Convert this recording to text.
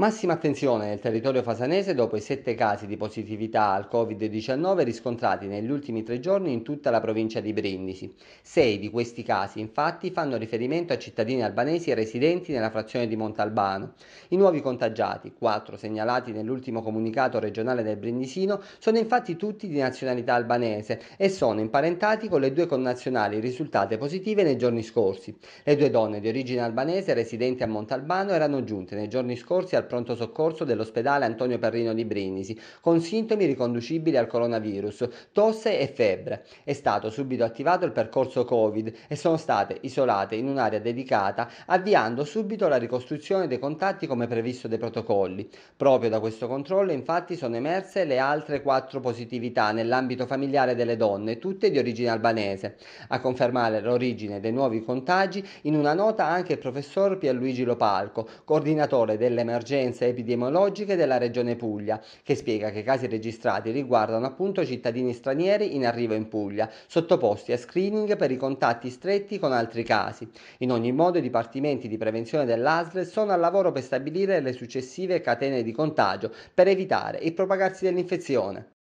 Massima attenzione nel territorio fasanese dopo i sette casi di positività al Covid-19 riscontrati negli ultimi tre giorni in tutta la provincia di Brindisi. Sei di questi casi infatti fanno riferimento a cittadini albanesi residenti nella frazione di Montalbano. I nuovi contagiati, quattro segnalati nell'ultimo comunicato regionale del Brindisino, sono infatti tutti di nazionalità albanese e sono imparentati con le due connazionali risultate positive nei giorni scorsi. Le due donne di origine albanese residenti a Montalbano erano giunte nei giorni scorsi al pronto soccorso dell'ospedale Antonio Parrino di Brindisi, con sintomi riconducibili al coronavirus, tosse e febbre. È stato subito attivato il percorso Covid e sono state isolate in un'area dedicata, avviando subito la ricostruzione dei contatti come previsto dai protocolli. Proprio da questo controllo, infatti, sono emerse le altre quattro positività nell'ambito familiare delle donne, tutte di origine albanese. A confermare l'origine dei nuovi contagi, in una nota anche il professor Pierluigi Lopalco, coordinatore dell'emergenza emergenze epidemiologiche della regione Puglia, che spiega che i casi registrati riguardano appunto cittadini stranieri in arrivo in Puglia, sottoposti a screening per i contatti stretti con altri casi. In ogni modo i dipartimenti di prevenzione dell'ASL sono al lavoro per stabilire le successive catene di contagio per evitare il propagarsi dell'infezione.